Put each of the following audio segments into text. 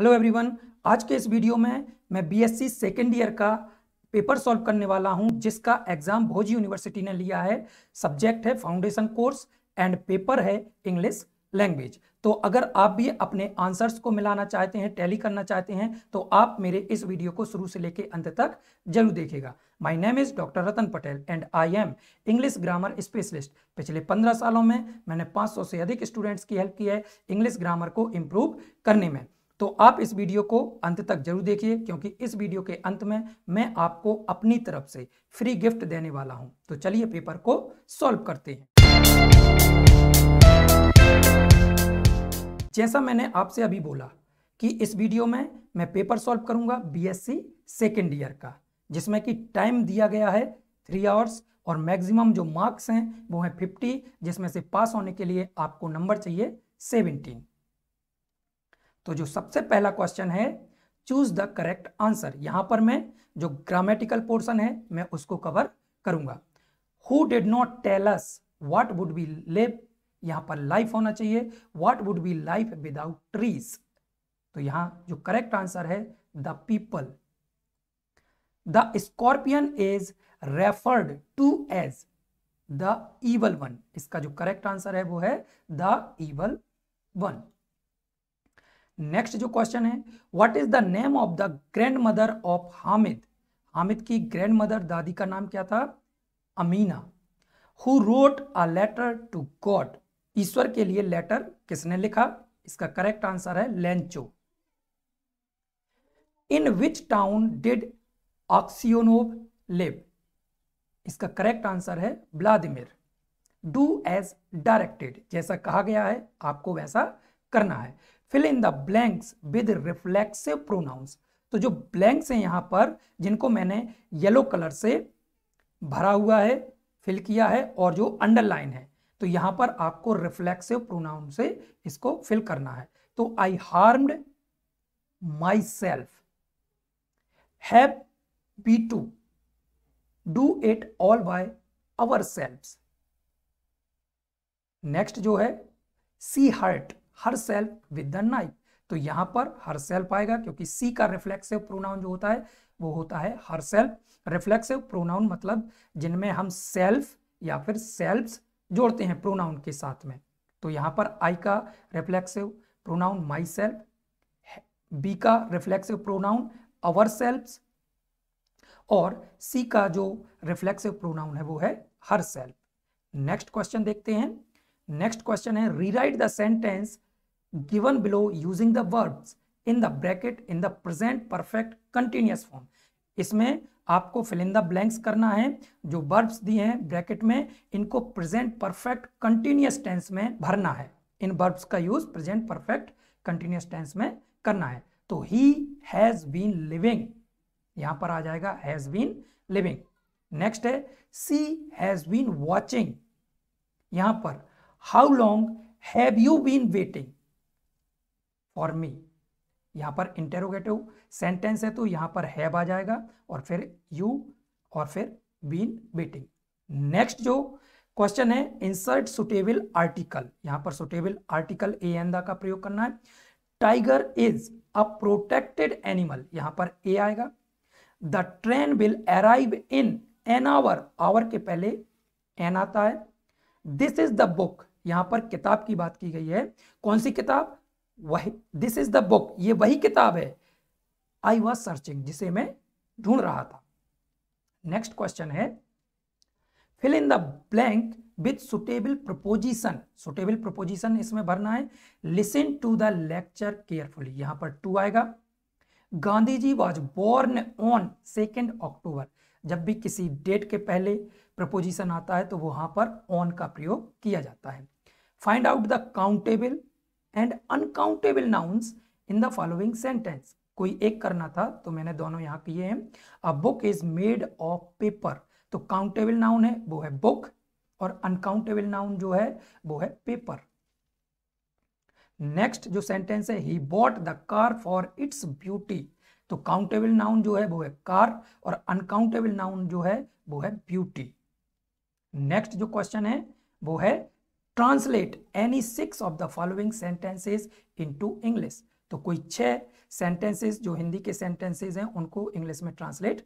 Hello everyone आज के इस वीडियो में मैं बीएससी सेकेंड ईयर का पेपर सॉल्व करने वाला हूं जिसका एग्जाम भोज यूनिवर्सिटी ने लिया है सब्जेक्ट है फाउंडेशन कोर्स एंड पेपर है इंग्लिश लैंग्वेज तो अगर आप भी अपने आंसर्स को मिलाना चाहते हैं टैली करना चाहते हैं तो आप मेरे इस वीडियो को शुरू से लेकर अंत तक जरूर देखेगा my name is doctor Ratan Patel and I am English grammar specialist पिछले 15 सालों में मैंने 500 से अधिक स्टूडेंट्स की हेल्प की है इंग्लिश ग्रामर को इम्प्रूव करने में तो आप इस वीडियो को अंत तक जरूर देखिए क्योंकि इस वीडियो के अंत में मैं आपको अपनी तरफ से फ्री गिफ्ट देने वाला हूं तो चलिए पेपर को सॉल्व करते हैं जैसा मैंने आपसे अभी बोला कि इस वीडियो में मैं पेपर सॉल्व करूंगा बीएससी सेकेंड ईयर का जिसमें कि टाइम दिया गया है थ्री आवर्स और मैक्सिमम जो मार्क्स हैं वो हैं 50 जिसमें से पास होने के लिए आपको नंबर चाहिए 17 तो जो सबसे पहला क्वेश्चन है चूज द करेक्ट आंसर यहां पर मैं जो ग्रामेटिकल पोर्शन है मैं उसको कवर करूंगा who did not tells us would be live यहां पर लाइफ होना चाहिए what would be life without trees तो यहां जो करेक्ट आंसर है the people the scorpion is referred to as the evil one इसका जो करेक्ट आंसर है वो है द ईवल वन नेक्स्ट जो क्वेश्चन है what is the name of the grand mother of Hamid Hamid की ग्रैंड मदर दादी का नाम क्या था अमीना who wrote a letter to God ईश्वर के लिए लेटर किसने लिखा इसका करेक्ट आंसर है Lencho in which town did Aksionov live इसका करेक्ट आंसर है व्लादिमिर डू एज डायरेक्टेड जैसा कहा गया है आपको वैसा करना है fill in the blanks with reflexive pronouns तो जो ब्लैंक्स हैं यहाँ पर जिनको मैंने येलो कलर से भरा हुआ है फिल किया है और जो अंडरलाइन है तो यहाँ पर आपको रिफ्लेक्सिव प्रोनाउन से इसको फिल करना है तो I harmed myself have be to do it all by ourself next जो है she hurt herself with the knife तो यहां पर हर सेल्फ आएगा क्योंकि सी का रिफ्लेक्सिव प्रोनाउन जो होता है वो होता है हर सेल्फ रिफ्लेक्सिव प्रोनाउन मतलब जिनमें हम सेल्फ या फिर सेल्फ जोड़ते हैं प्रोनाउन के साथ में तो यहां पर आई का reflexive pronoun myself we का रिफ्लेक्सिव प्रोनाउन अवर सेल्फ और सी का जो रिफ्लेक्सिव प्रोनाउन है वो है हर सेल्फ नेक्स्ट क्वेश्चन देखते हैं नेक्स्ट क्वेश्चन है rewrite the sentence given below using the verbs in the bracket in the present perfect continuous form इसमें आपको फिल इन द ब्लैंक्स करना है जो वर्ब्स दिए हैं ब्रैकेट में इनको प्रेजेंट परफेक्ट कंटिन्यूस टेंस में भरना है इन वर्ब्स का use present perfect continuous tense में करना है तो ही हैज बीन लिविंग यहां पर आ जाएगा हैज बीन लिविंग नेक्स्ट है सी हैज बीन वॉचिंग यहां पर how long have you been waiting और मी यहाँ पर इंटेरोगेटिव सेंटेंस है तो यहाँ पर हैब आ जाएगा और फिर यू और फिर बीन बीटिंग नेक्स्ट जो क्वेश्चन है इंसर्ट सुटेबल आर्टिकल यहाँ पर सुटेबल आर्टिकल ए एन दा का प्रयोग करना है tiger is a protected animal यहाँ पर ए आएगा the train will arrive in an hour hour के पहले एन आता है दिस इज द बुक यहाँ पर किताब की बात की गई है कौन सी किताब वही दिस इज द बुक ये वही किताब है आई वॉज सर्चिंग जिसे मैं ढूंढ रहा था नेक्स्ट क्वेश्चन है fill in the blank with suitable preposition suitable preposition इसमें भरना है listen to the lecture carefully यहां पर टू आएगा Gandhi ji was born on second October जब भी किसी डेट के पहले प्रपोजिशन आता है तो वहां पर ऑन का प्रयोग किया जाता है find out the countable and uncountable nouns in the following sentence कोई एक करना था तो मैंने दोनों यहाँ किए हैं a book is made of paper तो काउंटेबल नाउन है वो है बुक और अनकाउंटेबल नाउन जो है वो है पेपर नेक्स्ट जो सेंटेंस है he bought the car for its beauty तो काउंटेबल नाउन जो है वो है कार और अनकाउंटेबल नाउन जो है वो है ब्यूटी नेक्स्ट जो क्वेश्चन है वो है translate any six of the following sentences into English तो कोई छह सेंटेंसेज जो हिंदी के सेंटेंसेज हैं उनको इंग्लिश में ट्रांसलेट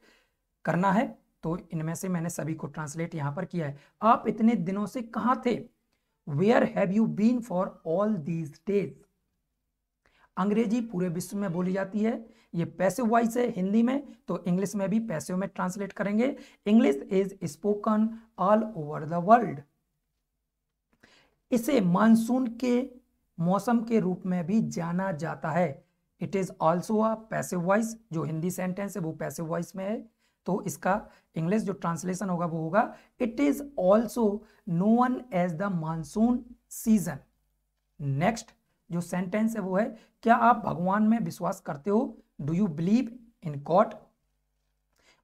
करना है तो इनमें से मैंने सभी को ट्रांसलेट यहाँ पर किया है आप इतने दिनों से कहाँ थे where have you been for all these days अंग्रेजी पूरे विश्व में बोली जाती है ये पैसे वाइज है हिंदी में तो इंग्लिश में भी पैसे में ट्रांसलेट करेंगे English is spoken all over the world इसे मानसून के मौसम के रूप में भी जाना जाता है it is also a passive voice जो हिंदी सेंटेंस है वो पैसिव वॉइस में है तो इसका इंग्लिश जो ट्रांसलेशन होगा वो होगा it is also known as the monsoon season next जो सेंटेंस है वो है क्या आप भगवान में विश्वास करते हो do you believe in God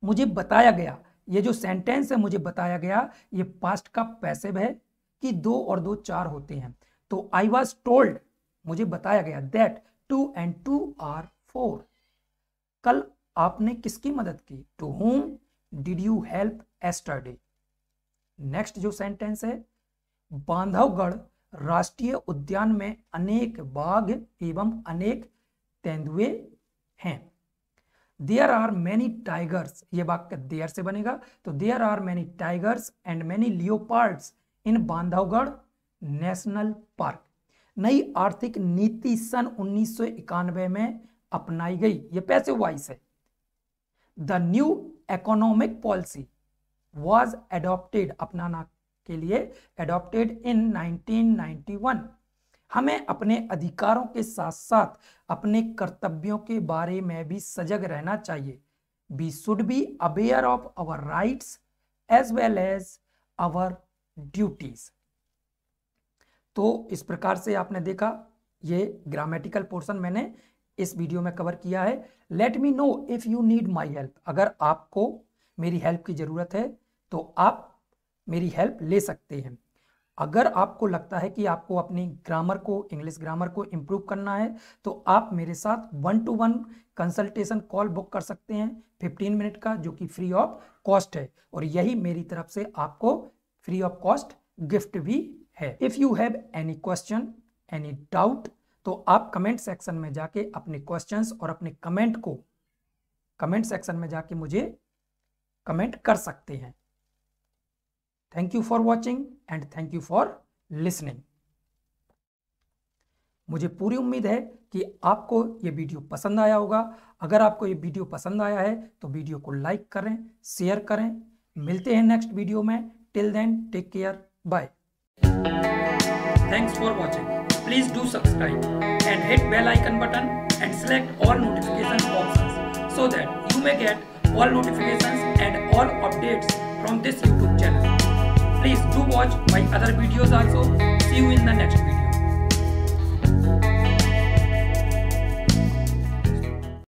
मुझे बताया गया ये जो सेंटेंस है मुझे बताया गया ये पास्ट का पैसिव है कि दो और दो चार होते हैं तो आई वॉज टोल्ड मुझे बताया गया that two and two are four कल आपने किसकी मदद की to whom did you help yesterday next जो सेंटेंस है बांधवगढ़ राष्ट्रीय उद्यान में अनेक बाघ एवं अनेक तेंदुए हैं देयर आर मैनी टाइगर्स ये वाक्य देयर से बनेगा तो there are many tigers and many leopards in Bandhavgarh national park नई आर्थिक नीति सन उन्नीस में अपनाई गई ये पैसे वाइस है the new economic policy was adopted अपनाना के लिए एडॉप्टेड इन 1991 हमें अपने अधिकारों के साथ साथ अपने कर्तव्यों के बारे में भी सजग रहना चाहिए we should be aware of our rights as well as our duties तो इस प्रकार से आपने देखा ये ग्रामेटिकल पोर्शन मैंने इस वीडियो में कवर किया है let me know if you need my help अगर आपको मेरी हेल्प की ज़रूरत है तो आप मेरी हेल्प ले सकते हैं अगर आपको लगता है कि आपको अपनी ग्रामर को इंग्लिश ग्रामर को इम्प्रूव करना है तो आप मेरे साथ one to one consultation call book कर सकते हैं 15 मिनट का जो कि फ्री ऑफ कॉस्ट है और यही मेरी तरफ से आपको फ्री ऑफ कॉस्ट गिफ्ट भी है if you have any question any doubt तो आप कमेंट सेक्शन में जाके अपने क्वेश्चन और अपने कमेंट को कमेंट सेक्शन में जाके मुझे कमेंट कर सकते हैं thank you for watching and thank you for listening मुझे पूरी उम्मीद है कि आपको ये वीडियो पसंद आया होगा अगर आपको ये वीडियो पसंद आया है तो वीडियो को लाइक करें शेयर करें मिलते हैं नेक्स्ट वीडियो में Till then, take care. Bye. Thanks for watching. Please do subscribe and hit bell icon button and select all notification options so that you may get all notifications and all updates from this YouTube channel. Please do watch my other videos also. See you in the next video.